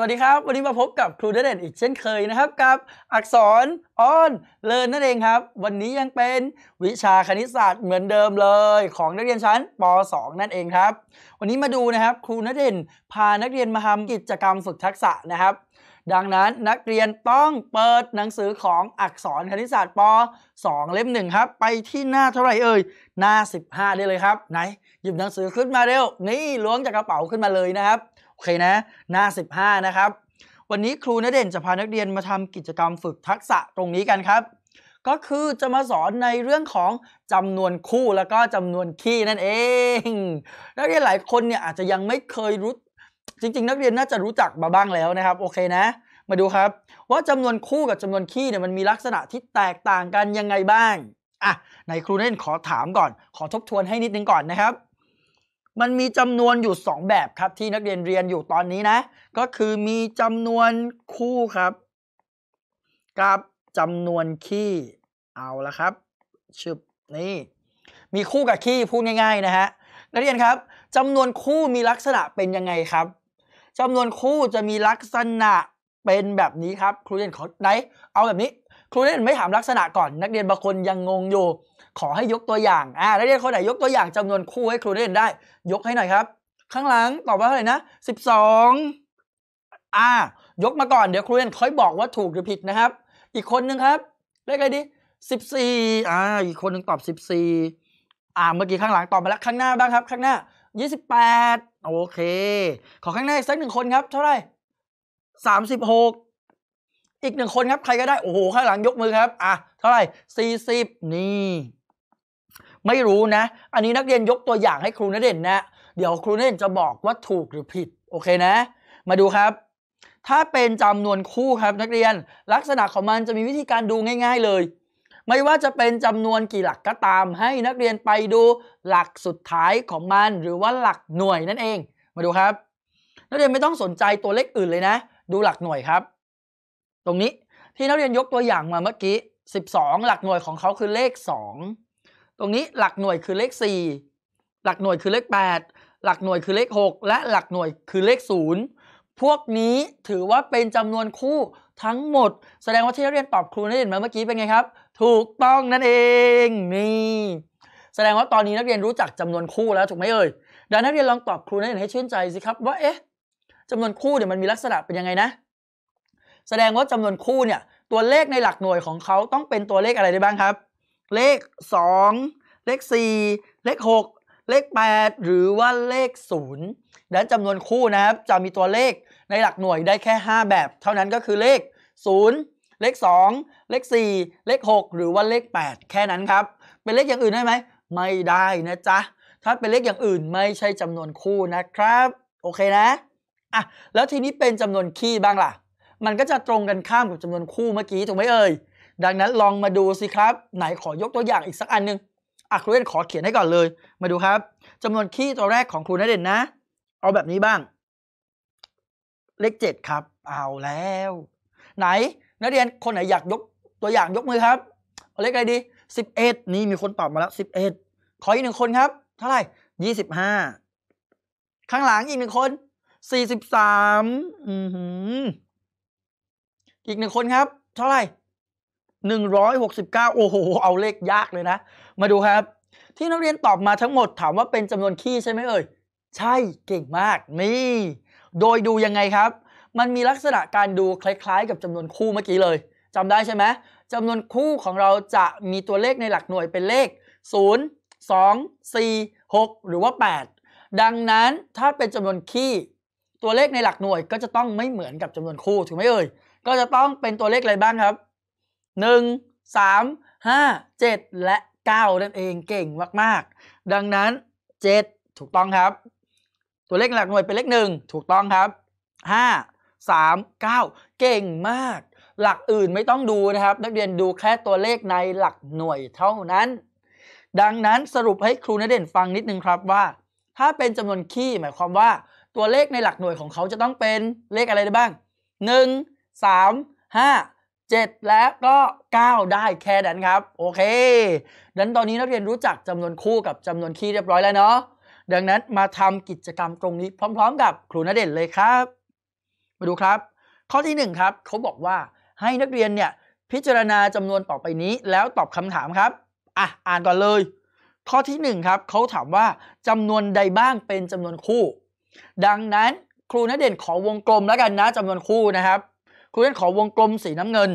วัสดีครับ วันนี้มาพบกับครูเด่นอีกเช่นเคยนะครับกับอักษรออนเลินนั่นเองครับ วันนี้ยังเป็นวิชาคณิตศาสตร์เหมือนเดิมเลย ของนักเรียนชั้นป .2 นั่นเองครับ วันนี้มาดูนะครับครูนเด่นพานักเรียนมาทำกิจกรรมฝึกทักษะนะครับ ดังนั้นนักเรียนต้องเปิดหนังสือของอักษรคณิตศาสตร์ป .2 เล่มหนึ่งครับไปที่หน้าเท่าไหร่เอ่ยหน้า 15 ได้เลยครับไหนหยิบหนังสือขึ้นมาเร็ว นี่ล้วงจากกระเป๋าขึ้นมาเลยนะครับโอเคนะหน้า15 นะครับ วันนี้ครูนเด่นจะพานักเรียนมาทำกิจกรรมฝึกทักษะตรงนี้กันครับ ก็คือจะมาสอนในเรื่องของจำนวนคู่แล้วก็จำนวนคี่นั่นเอง นักเรียนหลายคนเนี่ยอาจจะยังไม่เคยรู้ จริงๆ นักเรียนน่าจะรู้จักมาบ้างแล้วนะครับ โอเคนะ มาดูครับ ว่าจำนวนคู่กับจำนวนคี่เนี่ยมันมีลักษณะที่แตกต่างกันยังไงบ้างอ่ะในครูเล่นขอถามก่อน ขอทบทวนให้นิดนึงก่อนนะครับมันมีจำนวนอยู่ 2 แบบครับที่นักเรียนเรียนอยู่ตอนนี้นะก็คือมีจำนวนคู่ครับ กับจำนวนคี่เอาละครับชึบนี่มีคู่กับคี่พูดง่าย ๆนะฮะนักเรียนครับจำนวนคู่มีลักษณะเป็นยังไงครับจำนวนคู่จะมีลักษณะเป็นแบบนี้ครับ ครูเรียนขอไหนเอาแบบนี้ครูเรียนไม่ถามลักษณะก่อน นักเรียนบางคนยังงงอยู่ขอให้ยกตัวอย่าง อ่านักเรียนคนไหนยกตัวอย่างจำนวนคู่ให้ครูได้เรียนได้ ยกให้หน่อยครับ ข้างหลังตอบว่าเท่าไหร่นะสิบสอง อ่า ยกมาก่อน เดี๋ยวครูเรียนค่อยบอกว่าถูกหรือผิดนะครับ อีกคนนึงครับเลขอะไรดีสิบสี่ อ่า อีกคนนึงตอบสิบสี่ อ่า เมื่อกี้ข้างหลังตอบมาแล้ว ข้างหน้าบ้างครับ ข้างหน้ายี่สิบแปดโอเค ขอข้างหน้าอีกสักหนึ่งคนครับ เท่าไหร่ สามสิบหก อีกหนึ่งคนครับ ใครก็ได้ โอ้โห ข้างหลังยกมือครับ อ่ะเท่าไหร่ สี่สิบนี่ไม่รู้นะ อันนี้นักเรียนยกตัวอย่างให้ครูนเด่นนะ เดี๋ยวครูนเด่นจะบอกว่าถูกหรือผิด โอเคนะ มาดูครับ ถ้าเป็นจำนวนคู่ครับ นักเรียน ลักษณะของมันจะมีวิธีการดูง่าย ๆ เลย ไม่ว่าจะเป็นจำนวนกี่หลักก็ตาม ให้นักเรียนไปดูหลักสุดท้ายของมัน หรือว่าหลักหน่วยนั่นเอง มาดูครับ นักเรียนไม่ต้องสนใจตัวเลขอื่นเลยนะ ดูหลักหน่วยครับ ตรงนี้ที่นักเรียนยกตัวอย่างมาเมื่อกี้ 12 หลักหน่วยของเขาคือเลข 2ตรงนี้หลักหน่วยคือเลข 4 หลักหน่วยคือเลข 8 หลักหน่วยคือเลข 6 และหลักหน่วยคือเลข 0 พวกนี้ถือว่าเป็นจำนวนคู่ทั้งหมด แสดงว่าที่นักเรียนตอบครูนักเรียนมาเมื่อกี้เป็นไงครับ ถูกต้องนั่นเองนี่แสดงว่าตอนนี้นักเรียนรู้จักจำนวนคู่แล้วถูกไหมเอ่ยดังนักเรียนลองตอบครูนักเรียนให้ชื่นใจสิครับ ว่าเอ๊ะจำนวนคู่เนี่ยมันมีลักษณะเป็นยังไงนะ แสดงว่าจำนวนคู่เนี่ย ตัวเลขในหลักหน่วยของเขาต้องเป็นตัวเลขอะไรได้บ้างครับเลข 2 เลข 4 เลข 6 เลข 8 หรือว่าเลข0ดังนั้นจำนวนคู่นะครับ จะมีตัวเลขในหลักหน่วยได้แค่ 5 แบบ เท่านั้นก็คือเลข 0 เลข 2 เลข 4 เลข 6 หรือว่าเลข 8 แค่นั้นครับ เป็นเลขอย่างอื่นได้ไหม ไม่ได้นะจ๊ะ ถ้าเป็นเลขอย่างอื่นไม่ใช่จำนวนคู่นะครับ โอเคนะอ่ะแล้วทีนี้เป็นจำนวนคี่บ้างล่ะ มันก็จะตรงกันข้ามกับจำนวนคู่เมื่อกี้ถูกไหมเอ่ยดังนั้นลองมาดูสิครับ ไหนขอยกตัวอย่างอีกสักอันนึงอักครูเรนขอเขียนให้ก่อนเลย มาดูครับ จำนวนขี้ตัวแรกของครูนเด่นนะเอาแบบนี้บ้าง เลขเจ็ดครับ เอาแล้ว ไหนนักเรียนคนไหนอยากยกตัวอย่างยกมือครับเอาเลขอะไรดีสิบเอ็ดนี่มีคนตอบมาแล้วสิบเอ็ดขออีกหนึ่งคนครับ เท่าไหร่ยี่สิบห้าข้างหลังอีกหนึ่งคนสี่สิบสามอือีกหนึ่งคนครับ เท่าไหร่169โอ้โหเอาเลขยากเลยนะ มาดูครับ ที่นักเรียนตอบมาทั้งหมดถามว่าเป็นจำนวนคี่ใช่ไหมเอ่ยใช่เก่งมากนี่ โดยดูยังไงครับ มันมีลักษณะการดูคล้าย ๆ กับจำนวนคู่เมื่อกี้เลยจำได้ใช่ไหมจำนวนคู่ของเราจะมีตัวเลขในหลักหน่วยเป็นเลข 0 2 4 6 หรือว่า 8 ดังนั้นถ้าเป็นจำนวนคี่ ตัวเลขในหลักหน่วยก็จะต้องไม่เหมือนกับจำนวนคู่ถูกไหมเอ่ยก็จะต้องเป็นตัวเลขอะไรบ้างครับ1 3 5 7 และ9นั่นเองเก่งมากๆ ดังนั้น 7 ถูกต้องครับ ตัวเลขหลักหน่วย เป็นเลข 1 ถูกต้องครับ 5 3 9 เก่งมาก หลักอื่นไม่ต้องดูนะครับ นักเรียนดูแค่ตัวเลขในหลักหน่วยเท่านั้น ดังนั้นสรุปให้ครูนเด่นฟังนิดนึงครับว่า ถ้าเป็นจำนวนคี่หมายความว่า ตัวเลขในหลักหน่วยของเขาจะต้องเป็นเลขอะไรได้บ้าง1 3 5 7และก็ 9 ได้แค่นั้นครับ โอเคดังนั้นตอนนี้นักเรียนรู้จักจำนวนคู่กับจำนวนคี่เรียบร้อยแล้วเนาะดังนั้นมาทำกิจกรรมตรงนี้ พร้อมๆ กับครูนเด่นเลยครับ มาดูครับ ข้อที่ 1 ครับเขาบอกว่าให้นักเรียนเนี่ย พิจารณาจำนวนต่อไปนี้ แล้วตอบคำถามครับอ่ะอ่านก่อนเลย ข้อที่1ครับเขาถามว่าจำนวนใดบ้างเป็นจำนวนคู่ ดังนั้นครูนเด่นขอวงกลม แล้วกันนะจำนวนคู่นะครับครูเล่นขอวงกลมสีน้ำเงิน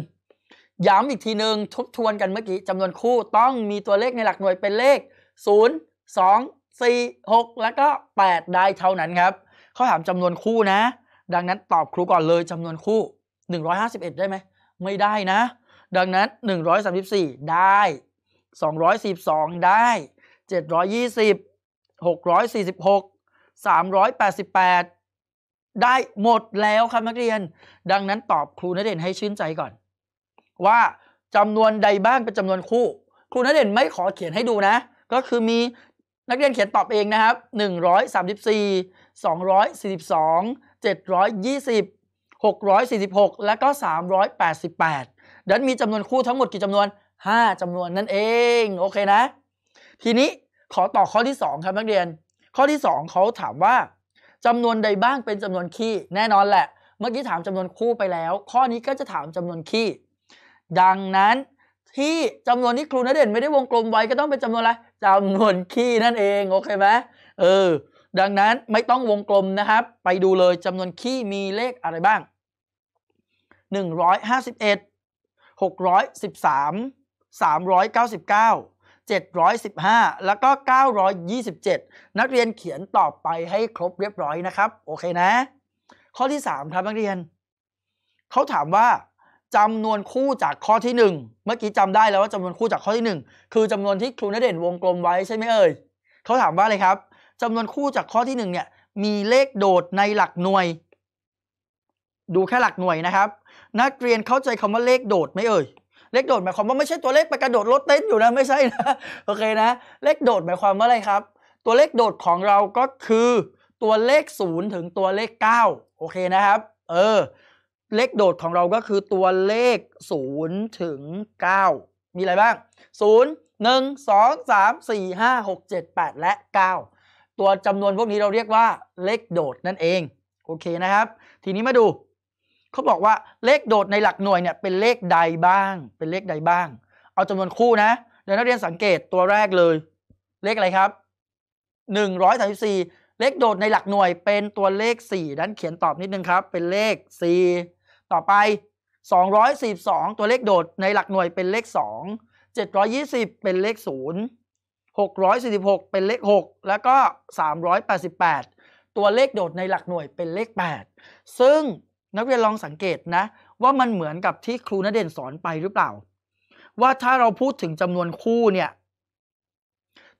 ย้ำอีกทีหนึ่งทบทวนกันเมื่อกี้จำนวนคู่ต้องมีตัวเลขในหลักหน่วยเป็นเลข 0 2 4 6 แล้วก็ 8 ได้เท่านั้นครับเขาถามจำนวนคู่นะ ดังนั้นตอบครูก่อนเลยจำนวนคู่ 151 ได้ไหม ไม่ได้นะ ดังนั้น 134 ได้212ได้ 720 646 388ได้หมดแล้วครับนักเรียน ดังนั้นตอบครูนเด่นให้ชื่นใจก่อน ว่าจำนวนใดบ้างเป็นจำนวนคู่ ครูนเด่นไม่ขอเขียนให้ดูนะ ก็คือมีนักเรียนเขียนตอบเองนะครับ134 242 720 646และก็ 388ดันมีจำนวนคู่ทั้งหมดกี่จำนวน 5จำนวนนั่นเอง โอเคนะ ทีนี้ขอตอบข้อที่ 2ครับนักเรียน ข้อที่ 2เขาถามว่าจำนวนใดบ้างเป็นจำนวนคี่แน่นอนแหละ เมื่อกี้ถามจำนวนคู่ไปแล้ว ข้อนี้ก็จะถามจำนวนคี่ ดังนั้นที่จำนวนที่ครูนเด่นไม่ได้วงกลมไว้ก็ต้องเป็นจำนวนอะไรจำนวนคี่นั่นเอง โอเคไหมเออดังนั้นไม่ต้องวงกลมนะครับ ไปดูเลยจำนวนคี่มีเลขอะไรบ้างหนึ่งร้อยห้าสิบเอ็ดหกร้อยสิบสามสามร้อยเก้าสิบเก้า715 แล้วก็ 927 นักเรียนเขียนตอบไปให้ครบเรียบร้อยนะครับโอเคนะข้อที่3ครับนักเรียนเขาถามว่าจำนวนคู่จากข้อที่ 1 เมื่อกี้จำได้แล้ว ว่าจำนวนคู่จากข้อที่ 1 คือจำนวนที่ครูนเด่นวงกลมไว้ใช่ไหมเอ่ยเขาถามว่า อะไรครับจำนวนคู่จากข้อที่1เนี่ยมีเลขโดดในหลักหน่วย ดูแค่หลักหน่วยนะครับ นักเรียนเข้าใจคำว่าเลขโดดไหมเอ่ยเลขโดดหมายความว่าไม่ใช่ตัวเลขไปกระโดดรถเต้นอยู่นะไม่ใช่นะโอเคนะเลขโดดหมายความว่าอะไรครับ ตัวเลขโดดของเราก็คือตัวเลข0ถึงตัวเลข9โอเคนะครับเออเลขโดดของเราก็คือตัวเลข0ถึง9 มีอะไรบ้าง 0 1 2 3 4 5 6 7 8 และ 9 ตัวจำนวนพวกนี้เราเรียกว่าเลขโดดนั่นเองโอเคนะครับ ทีนี้มาดูเขาบอกว่าเลขโดดในหลักหน่วยเนี่ยเป็นเลขใดบ้าง เป็นเลขใดบ้าง เอาจำนวนคู่นะเดี๋ยวนักเรียนสังเกตตัวแรกเลยเลขอะไรครับหนึ่งร้อยสามสิบสี่เลขโดดในหลักหน่วยเป็นตัวเลขสี่ดันเขียนตอบนิดนึงครับเป็นเลขสี่ต่อไปสองร้อยสิบสองตัวเลขโดดในหลักหน่วยเป็นเลขสองเจ็ดร้อยยี่สิบเป็นเลขศูนย์หกร้อยสี่สิบหกเป็นเลขหกแล้วก็สามร้อยแปดสิบแปดตัวเลขโดดในหลักหน่วยเป็นเลข 8 ซึ่งนักเรียนลองสังเกตนะว่ามันเหมือนกับที่ครูนเด่นสอนไปหรือเปล่า ว่าถ้าเราพูดถึงจำนวนคู่เนี่ย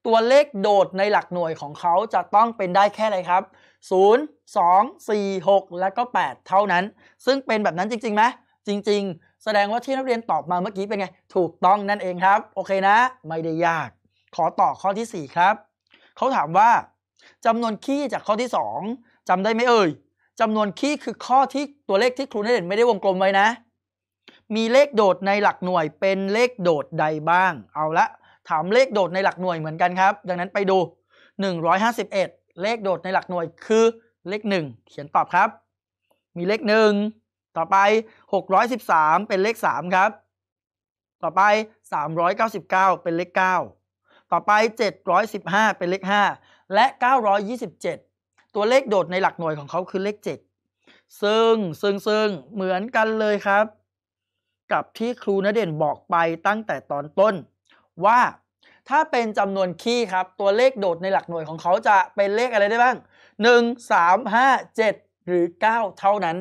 ตัวเลขโดดในหลักหน่วยของเขาจะต้องเป็นได้แค่ไรครับ 0 2 4 6 และก็ 8 เท่านั้น ซึ่งเป็นแบบนั้นจริงๆไหมจริง ๆ แสดงว่าที่นักเรียนตอบมาเมื่อกี้เป็นไง ถูกต้องนั่นเองครับ โอเคนะ ไม่ได้ยาก ขอต่อข้อที่ 4 ครับเขาถามว่าจำนวนขี้จากข้อที่ 2 จำได้ไหมเอ่ยจำนวนคี่คือข้อที่ตัวเลขที่ครูนั้เด่นไม่ได้วงกลมไว้นะ มีเลขโดดในหลักหน่วยเป็นเลขโดดใดบ้าง เอาละถามเลขโดดในหลักหน่วยเหมือนกันครับ ดังนั้นไปดู 151 เลขโดดในหลักหน่วยคือเลข 1 เขียนตอบครับ มีเลข 1 ต่อไป 613 เป็นเลข 3 ครับ ต่อไป 399 เป็นเลข 9 ต่อไป 715 เป็นเลข 5 และ 927ตัวเลขโดดในหลักหน่วยของเขาคือเลข 7 ซึ่งซึ่งซึ่งเหมือนกันเลยครับ กับที่ครูนเด่นบอกไปตั้งแต่ตอนต้นว่า ถ้าเป็นจำนวนคี่ครับตัวเลขโดดในหลักหน่วยของเขาจะเป็นเลขอะไรได้บ้าง 1 3 5 7 หรือ 9 เท่านั้น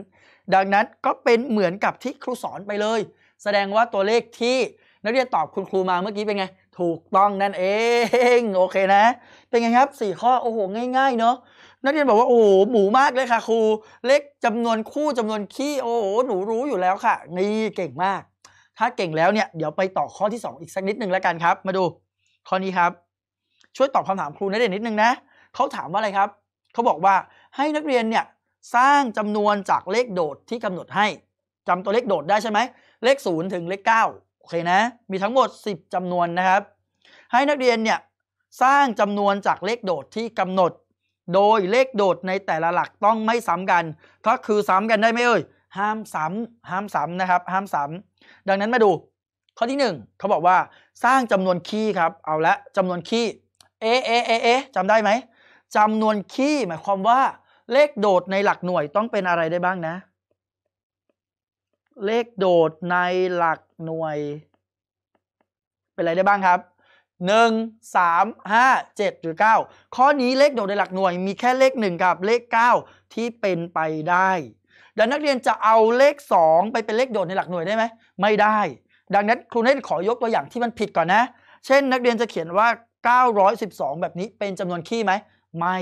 ดังนั้นก็เป็นเหมือนกับที่ครูสอนไปเลย แสดงว่าตัวเลขที่นักเรียนตอบคุณครูมาเมื่อกี้เป็นไง ถูกต้องนั่นเองโอเคนะ เป็นไงครับ4ข้อโอ้โหง่าย ๆ เนาะนักเรียนบอกว่าโอ้หมูมากเลยค่ะครู เล็กจำนวนคู่จำนวนขี้โอ้หนูรู้อยู่แล้วค่ะนี่เก่งมาก ถ้าเก่งแล้วเนี่ยเดี๋ยวไปต่อข้อที่ 2 อีกสักนิดหนึ่งแล้วกันครับ มาดูข้อนี้ครับ ช่วยตอบคำถามครูนักเรียนนิดนึงนะเขาถามว่าอะไรครับเขาบอกว่าให้นักเรียนเนี่ยสร้างจำนวนจากเลขโดดที่กำหนดให้ จำตัวเลขโดดได้ใช่ไหมเลข0ถึงเลข9โอเคนะมีทั้งหมด 10 จำนวนนะครับ ให้นักเรียนเนี่ยสร้างจำนวนจากเลขโดดที่กำหนดโดยเลขโดดในแต่ละหลักต้องไม่ซ้ำกันถ้าคือซ้ำกันได้ไหมเอ่ย ห้ามซ้ำห้ามซ้ำนะครับ ห้ามซ้ำดังนั้นมาดู ข้อที่ 1 เขาบอกว่าสร้างจำนวนคีย์ครับ เอาละจำนวนคีย์เอเอเอเอจำได้ไหมจำนวนคีย์หมายความว่า เลขโดดในหลักหน่วยต้องเป็นอะไรได้บ้างนะ เลขโดดในหลักหน่วย เป็นอะไรได้บ้างครับ1 3 5 7 หรือ 9 ข้อนี้เลขโดดในหลักหน่วย มีแค่เลข 1 กับเลข 9 ที่เป็นไปได้ ดังนักเรียนจะเอาเลข 2 ไปเป็นเลขโดดในหลักหน่วยได้ไหมไม่ได้ ดังนั้นครูเนตขอยกตัวอย่างที่มันผิดก่อนนะ เช่นนักเรียนจะเขียนว่า 912 แบบนี้เป็นจำนวนคี่ไหมไม่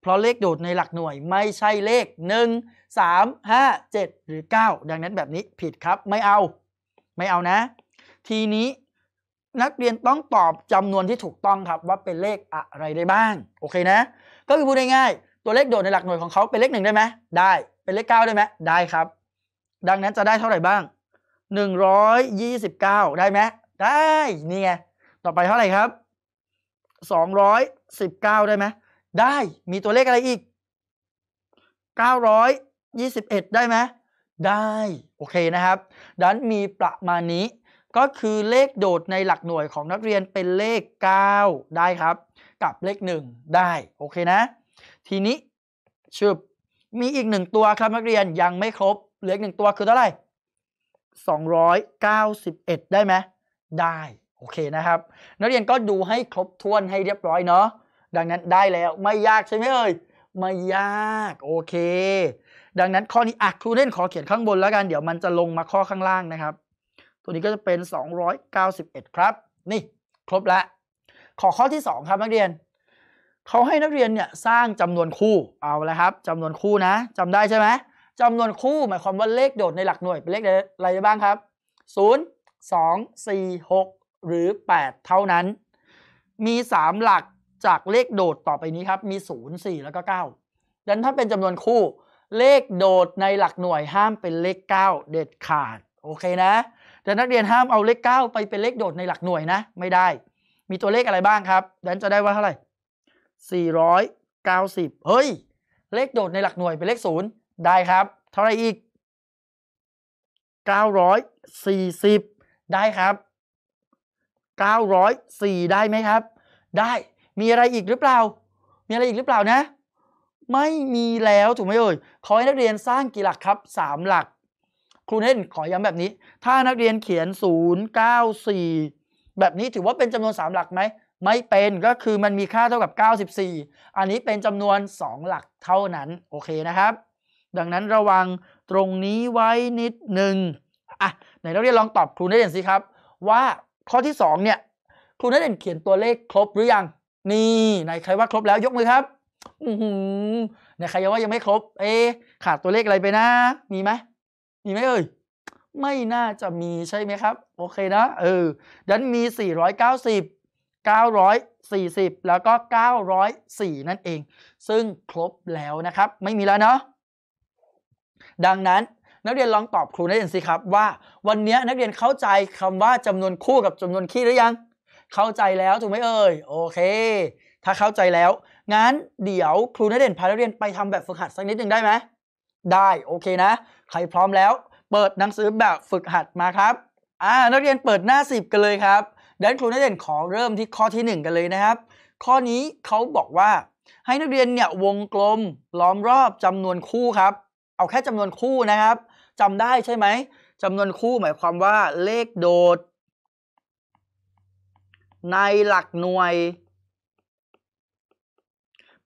เพราะเลขโดดในหลักหน่วยไม่ใช่เลข 1 3 5 7 หรือ 9 ดังนั้นแบบนี้ผิดครับไม่เอา ไม่เอานะ ทีนี้นักเรียนต้องตอบจำนวนที่ถูกต้องครับว่าเป็นเลขอะไรได้บ้างโอเคนะก็คือพูดง่ายๆตัวเลขโดดในหลักหน่วยของเขาเป็นเลขหนึ่งได้ไหมได้เป็นเลขเก้าได้ไหมได้ครับ ดังนั้นจะได้เท่าไหร่บ้าง 129 ได้ไหมได้นี่ไงต่อไปเท่าไหร่ครับ 219 ได้ไหมได้มีตัวเลขอะไรอีก 921 ได้ไหมได้โอเคนะครับ ดันมีประมาณนี้ก็คือเลขโดดในหลักหน่วยของนักเรียนเป็นเลข 9 ได้ครับ กับเลข 1 ได้โอเคนะ ทีนี้ชืบมีอีกหนึ่งตัวครับนักเรียนยังไม่ครบเหลือหนึ่งตัวคือเท่าไหร่291 ได้ไหมได้โอเคนะครับ นักเรียนก็ดูให้ครบถ้วนให้เรียบร้อยเนาะดังนั้นได้แล้วไม่ยากใช่ไหมเอ่ยไม่ยากโอเค ดังนั้นข้อนี้อ่ะครูเล่นขอเขียนข้างบนแล้วกันเดี๋ยวมันจะลงมาข้อข้างล่างนะครับตัวนี้ก็จะเป็น 291 ครับนี่ครบแล้วขอข้อที่ 2 ครับนักเรียนเขาให้นักเรียนเนี่ยสร้างจำนวนคู่เอาแล้วครับ จำนวนคู่นะ จำได้ใช่ไหมจำนวนคู่หมายความว่าเลขโดดในหลักหน่วยเป็นเลขอะไรบ้างครับ 0 2 4 6 หรือ 8 เท่านั้น มี 3 หลักจากเลขโดดต่อไปนี้ครับมี 0 4 แล้วก็9ดังนั้นถ้าเป็นจำนวนคู่ เลขโดดในหลักหน่วยห้ามเป็นเลข 9 เด็ดขาดโอเคนะแต่นักเรียนห้ามเอาเลข9ไปเป็นเลขโดดในหลักหน่วยนะ ไม่ได้ มีตัวเลขอะไรบ้างครับดนจะได้ว่าเท่าไหร่490เฮ้ย เลขโดดในหลักหน่วยเป็นเลขศูนย์ได้ครับ เท่าไรอีก 940 ได้ครับ 904 ได้ไหมครับ ได้มีอะไรอีกหรือเปล่า มีอะไรอีกหรือเปล่านะ ไม่มีแล้วถูกไหมเอ่ยขอให้นักเรียนสร้างกี่หลักครับ3หลักครูเน้นขอย้ำแบบนี้ ถ้านักเรียนเขียน 094 แบบนี้ถือว่าเป็นจำนวน 3 หลักไหมไม่เป็นก็คือมันมีค่าเท่ากับ 94 อันนี้เป็นจำนวน 2 หลักเท่านั้น โอเคนะครับ ดังนั้นระวังตรงนี้ไว้นิดหนึ่งอ่ะไหนนักเรียนลองตอบครูเน่นสิครับ ว่าข้อที่ 2 เนี่ยครูเน่นเขียนตัวเลขครบหรือยังนี่ ไหนใครว่าครบแล้วยกมือครับอือหือไหนใครยังว่ายังไม่ครบ เอ๊ขาดตัวเลขอะไรไปนะมีไหมมีไหมเอ่ยไม่น่าจะมีใช่ไหมครับ โอเคนะเออดันมี 490 940 แล้วก็ 904 นั่นเอง ซึ่งครบแล้วนะครับ ไม่มีแล้วเนาะดังนั้นนักเรียนลองตอบครูนักเรียนสิครับว่า วันนี้นักเรียนเข้าใจคำว่าจำนวนคู่กับจำนวนคี่หรือยัง เข้าใจแล้วถูกไหมเอ่ยโอเค ถ้าเข้าใจแล้วงั้นเดี๋ยวครูนักเรียนพานักเรียนไปทำแบบฝึกหัดสักนิดหนึ่งได้ไหมได้โอเคนะใครพร้อมแล้ว เปิดหนังสือแบบฝึกหัดมาครับอ่านักเรียนเปิดหน้า10กันเลยครับดันครูนักเรียนขอเริ่มที่ข้อที่ 1 กันเลยนะครับ ข้อนี้เขาบอกว่า ให้นักเรียนเนี่ยวงกลมล้อมรอบจำนวนคู่ครับ เอาแค่จำนวนคู่นะครับ จำได้ใช่ไหมจำนวนคู่หมายความว่าเลขโดด ในหลักหน่วย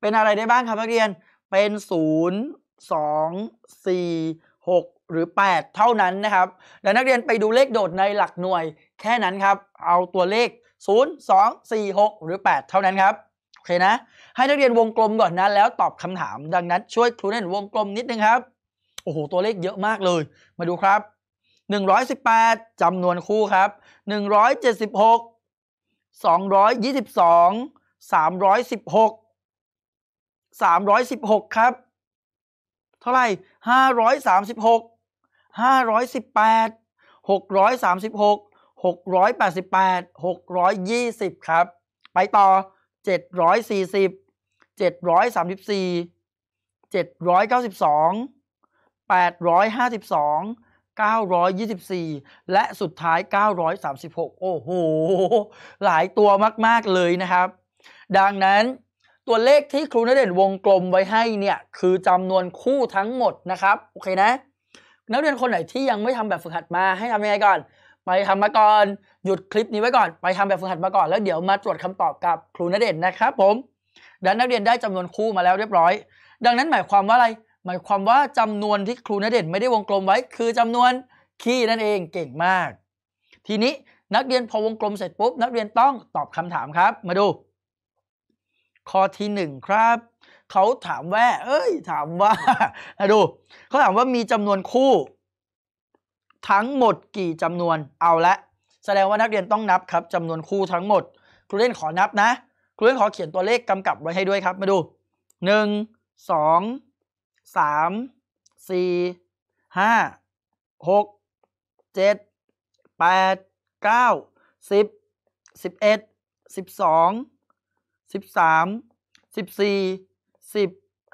เป็นอะไรได้บ้างครับ นักเรียนเป็นศูนย์2 4 6หรือ8เท่านั้นนะครับและนักเรียนไปดูเลขโดดในหลักหน่วย แค่นั้นครับ เอาตัวเลข 0 2 4 6หรือ8เท่านั้นครับโอเคนะ ให้นักเรียนวงกลมก่อนนะแล้วตอบคำถาม ดังนั้นช่วยครูเล่นวงกลมนิดนึงครับโอ้โหตัวเลขเยอะมากเลย มาดูครับ 118จำนวนคู่ครับ176 222 316 316ครับเท่าไหร่ห้าร้อยสามสิบหกห้าร้อยสิบแปดหกร้อยสามสิบหกหกร้อยแปดสิบแปดหกร้อยยี่สิบครับ ไปต่อเจ็ดร้อยสี่สิบเจ็ดร้อยสามสิบสี่เจ็ดร้อยเก้าสิบสองแปดร้อยห้าสิบสอง924 และสุดท้าย 936 โอ้โห หลายตัวมาก ๆ เลยนะครับ ดังนั้นตัวเลขที่ครูนเด่นวงกลมไว้ให้เนี่ยคือจำนวนคู่ทั้งหมดนะครับ โอเคนะ นักเรียนคนไหนที่ยังไม่ทำแบบฝึกหัดมาให้ทำยังไงก่อนไปทำมาก่อนหยุดคลิปนี้ไว้ก่อน ไปทำแบบฝึกหัดมาก่อนแล้วเดี๋ยวมาตรวจคำตอบกับครูนเด่นนะครับผมดังนักเรียนได้จำนวนคู่มาแล้วเรียบร้อย ดังนั้นหมายความว่าอะไร หมายความว่าจำนวนที่ครูนเด่นไม่ได้วงกลมไว้คือจำนวนคี่นั่นเองเก่งมาก ทีนี้นักเรียนพอวงกลมเสร็จปุ๊บนักเรียนต้องตอบคำถามครับมาดูข้อที่หนึ่งครับ เขาถามว่าเอ้ยถามว่าดู เขาถามว่ามีจำนวนคู่ ทั้งหมดกี่จำนวนเอาละแสดงว่านักเรียนต้องนับครับจำนวนคู่ทั้งหมด ครูเล่นขอนับนะ ครูเล่นขอเขียนตัวเลขกำกับไว้ให้ด้วยครับ มาดูหนึ่งสองสามสี่ห้าหกเจ็ดแปดเก้าสิบสิบเอ็ดสิบสอง13 14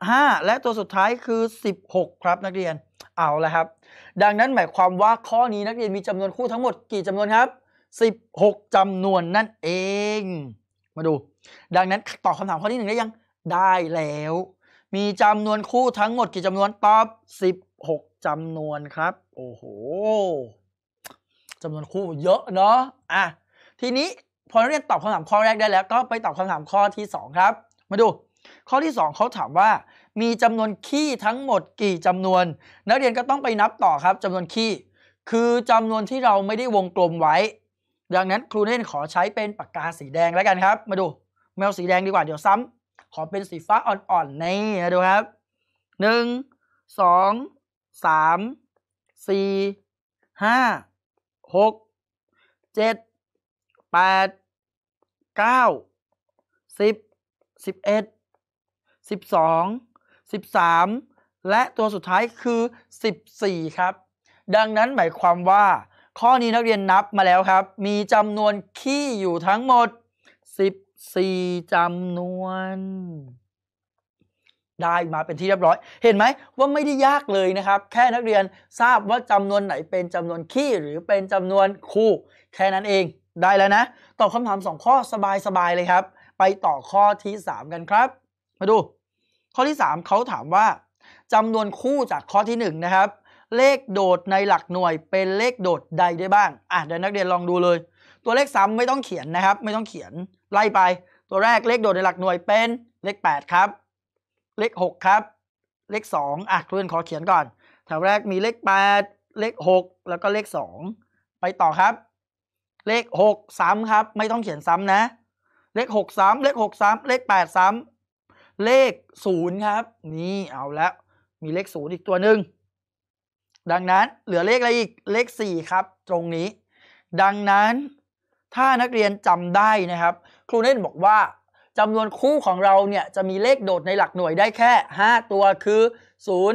15 และตัวสุดท้ายคือ 16 ครับนักเรียน เอาละครับ ดังนั้นหมายความว่าข้อนี้นักเรียนมีจำนวนคู่ทั้งหมดกี่จำนวนครับ 16 จำนวนนั่นเอง มาดู ดังนั้นตอบคำถามข้อที่หนึ่งได้ยัง ได้แล้ว มีจำนวนคู่ทั้งหมดกี่จำนวน ตอบ16 จำนวนครับ โอ้โหจำนวนคู่เยอะเนาะอ่ะทีนี้พอนักเรียนตอบคำถามข้อแรกได้แล้วก็ไปตอบคำถามข้อที่ 2 ครับ มาดู ข้อที่ 2 เขาถามว่ามีจำนวนขี้ทั้งหมดกี่จำนวน นักเรียนก็ต้องไปนับต่อครับ จำนวนขี้คือจำนวนที่เราไม่ได้วงกลมไว้ ดังนั้นครูเล่นขอใช้เป็นปากกาสีแดงแล้วกันครับ มาดูแมวสีแดงดีกว่าเดี๋ยวซ้ำ ขอเป็นสีฟ้าอ่อนๆในมาดูครับหนึ่งสองสามสี่ห้าหกเจ็ดแปดเก้าสิบสิบเอ็ดสิบสองสิบสามและตัวสุดท้ายคือสสิบี่ครับ ดังนั้นหมายความว่า ข้อนี้นักเรียนนับมาแล้วครับ มีจำนวนขี้อยู่ทั้งหมดสสิบี่จำนวน ได้มาเป็นที่เรียบร้อย เห็นไหมว่าไม่ได้ยากเลยนะครับ แค่นักเรียนทราบว่าจำนวนไหนเป็นจำนวนขี้หรือเป็นจำนวนคู่ แค่นั้นเองได้แล้วนะ ตอบคำถาม 2 ข้อสบายๆเลยครับ ไปต่อข้อที่ 3 กันครับ มาดู ข้อที่ 3 เขาถามว่าจำนวนคู่จากข้อที่1นะครับเลขโดดในหลักหน่วยเป็นเลขโดดใดได้บ้างอ่ะเดี๋ยวนักเรียนลองดูเลย ตัวเลขซ้ำไม่ต้องเขียนนะครับ ไม่ต้องเขียนไล่ไป ตัวแรกเลขโดดในหลักหน่วยเป็นเลข 8 ครับ เลข 6 ครับ เลข 2อ่ะเรียนขอเขียนก่อน แถวแรกมีเลข8 เลข 6 แล้วก็เลข 2 ไปต่อครับเลขหกซ้ำ ครับ ไม่ต้องเขียนซ้ำนะ เลขหกซ้ำ เลขหกซ้ำเลขแปดซ้ำเลขศูนย์ครับนี่เอาแล้วมีเลขศูนย์อีกตัวหนึ่งดังนั้นเหลือเลขอะไรอีกเลขสี่ครับ ตรงนี้ ดังนั้นถ้านักเรียนจำได้นะครับ ครูเน่นบอกว่าจำนวนคู่ของเราเนี่ยจะมีเลขโดดในหลักหน่วยได้แค่ 5 ตัวคือ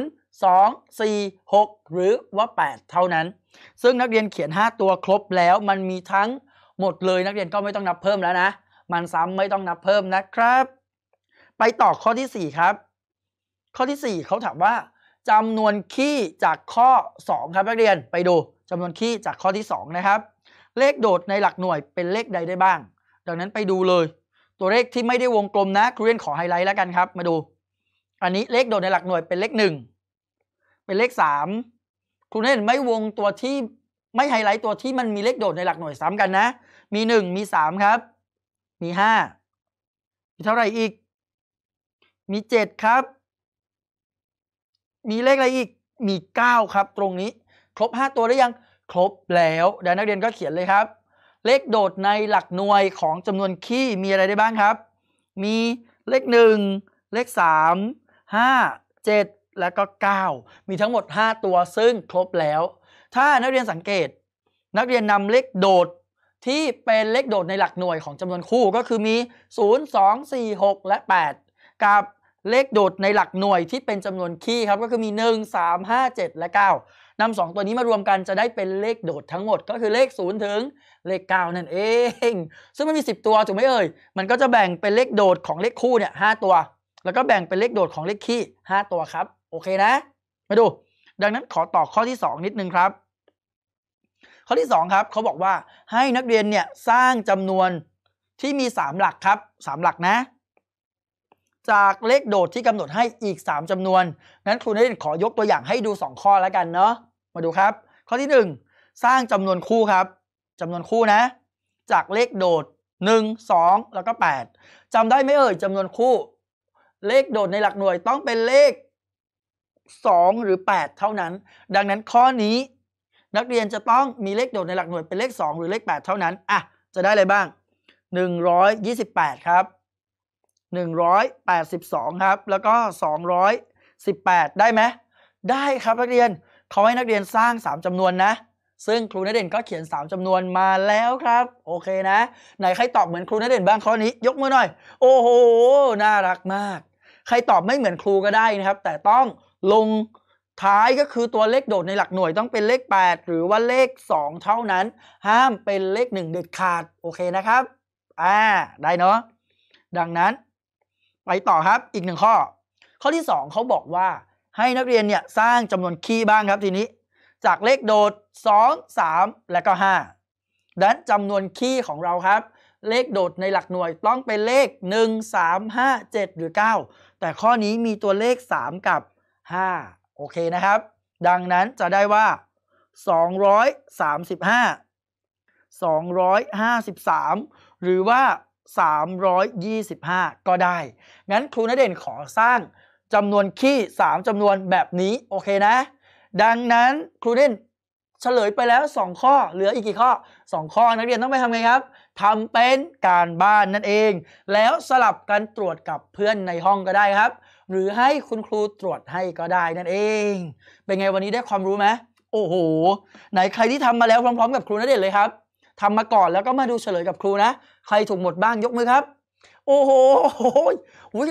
0 2 4 6หรือว่า 8 เท่านั้น ซึ่งนักเรียนเขียน 5 ตัวครบแล้ว มันมีทั้งหมดเลยนักเรียนก็ไม่ต้องนับเพิ่มแล้วนะ มันซ้ำไม่ต้องนับเพิ่มนะครับ ไปต่อข้อที่ 4 ครับ ข้อที่ 4 เขาถามว่าจำนวนขี้จากข้อ 2 ครับนักเรียนไปดูจำนวนขี้จากข้อที่2นะครับ เลขโดดในหลักหน่วยเป็นเลขใดได้บ้าง ดังนั้นไปดูเลย ตัวเลขที่ไม่ได้วงกลมนะครูเรียนขอไฮไลท์แล้วกันครับ มาดู อันนี้เลขโดดในหลักหน่วยเป็นเลข 1เป็นเลขสามคุณเห็นไม่วงตัวที่ไม่ไฮไลท์ตัวที่มันมีเลขโดดในหลักหน่วยซ้ำกันนะ มีหนึ่งมีสามครับ มีห้ามีเท่าไหร่อีก มีเจ็ดครับ มีเลขอะไรอีกมีเก้าครับตรงนี้ ครบห้าตัวหรือยังครบแล้วเดี๋ยวนักเรียนก็เขียนเลยครับ เลขโดดในหลักหน่วยของจำนวนคี่มีอะไรได้บ้างครับ มีเลขหนึ่งเลขสามห้าเจ็ดและก็ 9 มีทั้งหมด 5 ตัวซึ่งครบแล้ว ถ้านักเรียนสังเกต นักเรียนนำเลขโดดที่เป็นเลขโดดในหลักหน่วยของจำนวนคู่ ก็คือมี 0 2 4 6 และ 8 กับเลขโดดในหลักหน่วยที่เป็นจำนวนคี่ครับ ก็คือมี 1 3 5 7 และ 9นำสองตัวนี้มารวมกันจะได้เป็นเลขโดดทั้งหมดก็คือเลข 0 ถึงเลข 9 นั่นเอง ซึ่งมันมี 10 ตัวถูกไหมเอ่ย มันก็จะแบ่งเป็นเลขโดดของเลขคู่เนี่ย5ตัว แล้วก็แบ่งเป็นเลขโดดของเลขคี่ 5 ตัวครับโอเคนะมาดูดังนั้นขอต่อข้อที่ 2 นิดนึงครับ ข้อที่2ครับเขาบอกว่าให้นักเรียนเนี่ยสร้างจำนวนที่มี 3 หลักครับ 3 หลักนะ จากเลขโดดที่กำหนดให้อีก 3 จำนวนนั้นครูนักเรียนขอยกตัวอย่างให้ดู 2 ข้อแล้วกันเนาะมาดูครับ ข้อที่ 1 สร้างจำนวนคู่ครับ จำนวนคู่นะ จากเลขโดด 1 2 แล้วก็ 8 จำได้ไหมเอ่ยจำนวนคู่ เลขโดดในหลักหน่วยต้องเป็นเลข2 หรือ 8 เท่านั้น ดังนั้นข้อนี้ นักเรียนจะต้องมีเลขโดดในหลักหน่วยเป็นเลข 2 หรือเลข 8 เท่านั้น อ่ะจะได้อะไรบ้าง 128 ครับ 182 ครับ แล้วก็ 218 ได้ไหม ได้ครับนักเรียนเขาให้นักเรียนสร้าง 3จำนวนนะ ซึ่งครูนเด่นก็เขียน 3จำนวนมาแล้วครับ โอเคนะ ไหนใครตอบเหมือนครูนเด่นบ้างข้อนี้ ยกมือหน่อย โอ้โห น่ารักมาก ใครตอบไม่เหมือนครูก็ได้นะครับ แต่ต้องลงท้ายก็คือตัวเลขโดดในหลักหน่วยต้องเป็นเลข 8 หรือว่าเลข 2 เท่านั้น ห้ามเป็นเลข 1 เด็ดขาดโอเคนะครับอ่าได้เนาะดังนั้นไปต่อครับ อีกหนึ่งข้อ ข้อที่2เขาบอกว่าให้นักเรียนเนี่ยสร้างจำนวนคีย์บ้างครับทีนี้ จากเลขโดด 2 3 และก็5ดังนจำนวนคีย์ของเราครับ เลขโดดในหลักหน่วยต้องเป็นเลข 1 3 5 7 หรือ 9 แต่ข้อนี้มีตัวเลข 3 กับ5 โอเคนะครับ ดังนั้นจะได้ว่า 235 253 หรือว่า 325 ก็ได้ งั้นครูนเด่นขอสร้างจำนวนขี้3จำนวนแบบนี้โอเคนะ ดังนั้นครูเด่นเฉลยไปแล้ว 2 ข้อ เหลืออีกกี่ข้อ 2 ข้อนักเรียนต้องไปทำไงครับทำเป็นการบ้านนั่นเอง แล้วสลับกันตรวจกับเพื่อนในห้องก็ได้ครับหรือให้คุณครูตรวจให้ก็ได้นั่นเอง เป็นไงวันนี้ได้ความรู้ไหมโอ้โห ไหนใครที่ทำมาแล้วพร้อมๆกับครูนัเด็ดเลยครับ ทำมาก่อนแล้วก็มาดูเฉลยกับครูนะ ใครถูกหมดบ้างยกมือครับ โอ้โห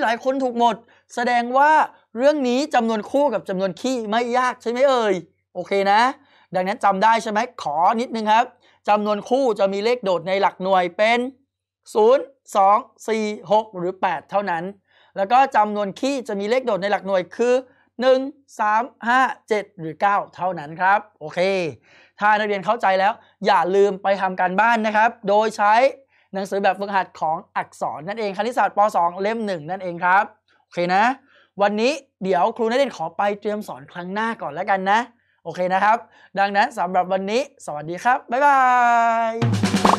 หลายคนถูกหมด แสดงว่าเรื่องนี้จำนวนคู่กับจำนวนขี้ไม่ยากใช่ไหมเอ่ย โอเคนะ ดังนั้นจำได้ใช่ไหม ขอนิดนึงครับจำนวนคู่จะมีเลขโดดในหลักหน่วยเป็น 0 2 4 6 หรือ 8 เท่านั้นแล้วก็จำนวนคี์จะมีเลขโดดในหลักหน่วยคือ 1 3 5 7 หรือ 9 เท่านั้นครับ โอเค ถ้านักเรียนเข้าใจแล้วอย่าลืมไปทำการบ้านนะครับ โดยใช้หนังสือแบบฝึกหัดของอักษรนั่นเองคณิตศาสตร์ป .2 เล่ม 1 นั่นเองครับ โอเคนะ วันนี้เดี๋ยวครูนักเรียนขอไปเตรียมสอนครั้งหน้าก่อนแล้วกันนะ โอเคนะครับ ดังนั้นสำหรับวันนี้ สวัสดีครับ บ๊ายบาย